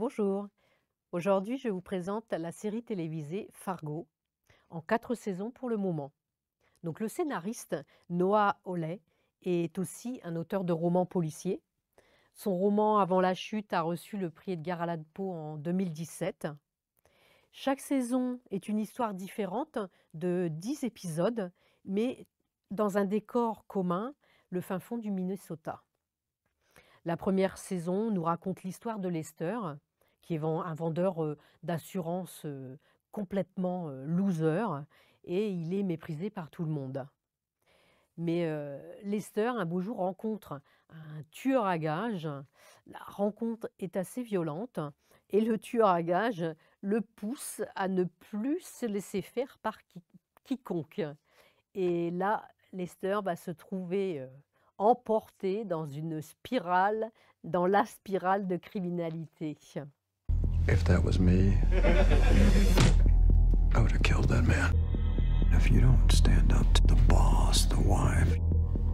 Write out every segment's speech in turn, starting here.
Bonjour. Aujourd'hui, je vous présente la série télévisée Fargo, en quatre saisons pour le moment. Donc, le scénariste Noah Oley est aussi un auteur de romans policiers. Son roman Avant la chute a reçu le prix Edgar Allan Poe en 2017. Chaque saison est une histoire différente de dix épisodes, mais dans un décor commun, le fin fond du Minnesota. La première saison nous raconte l'histoire de Lester, qui est un vendeur d'assurance complètement loser, et il est méprisé par tout le monde. Mais Lester, un beau jour, rencontre un tueur à gages. La rencontre est assez violente et le tueur à gages le pousse à ne plus se laisser faire par quiconque. Et là, Lester va se trouver emporté dans une spirale, dans la spirale de criminalité. If that was me, I would have killed that man. If you don't stand up to the boss, the wife,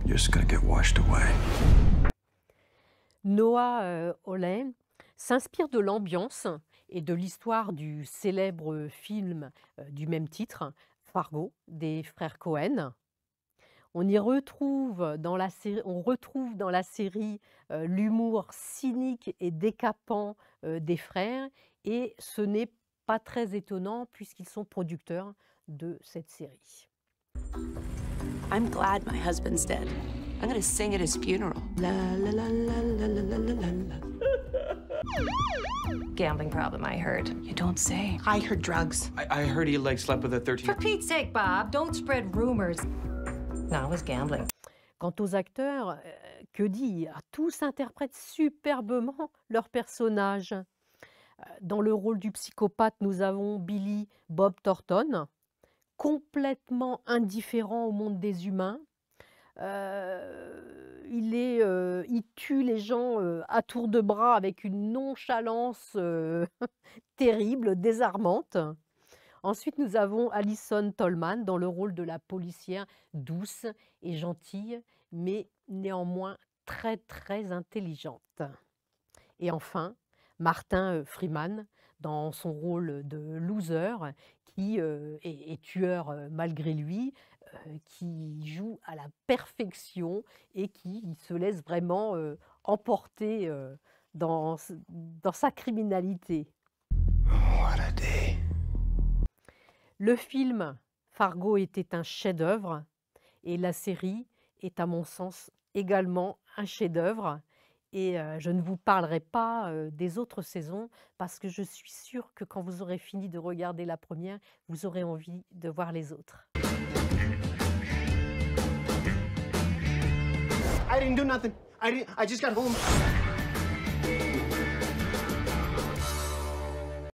you're just gonna get washed away. Noah euh, s'inspire de l'ambiance et de l'histoire du célèbre film euh, du même titre, Fargo, des frères Cohen, on y retrouve dans la série, on retrouve dans la série euh, l'humour cynique et décapant euh, des frères et ce n'est pas très étonnant puisqu'ils sont producteurs de cette série. I'm glad my husband's dead. I'm gonna sing at his funeral. La la la la la la la la la. Gambling problem, I heard. You don't say. I heard drugs. I, I heard he like slept with a 13. For Pete's sake, Bob, don't spread rumors. Quant aux acteurs, euh, que dire Tous interprètent superbement leurs personnages. Euh, dans le rôle du psychopathe, nous avons Billy Bob Thornton, complètement indifférent au monde des humains. Euh, il, tue les gens à tour de bras avec une nonchalance terrible, désarmante. Ensuite, nous avons Alison Tolman dans le rôle de la policière douce et gentille, mais néanmoins très très intelligente. Et enfin, Martin euh, Freeman dans son rôle de loser qui euh, est, tueur euh, malgré lui, qui joue à la perfection et qui se laisse vraiment emporter dans, dans sa criminalité. Le film Fargo était un chef-d'œuvre et la série est à mon sens également un chef-d'œuvre. Et euh, je ne vous parlerai pas euh, des autres saisons parce que je suis sûre que quand vous aurez fini de regarder la première, vous aurez envie de voir les autres. I didn't do nothing. I just got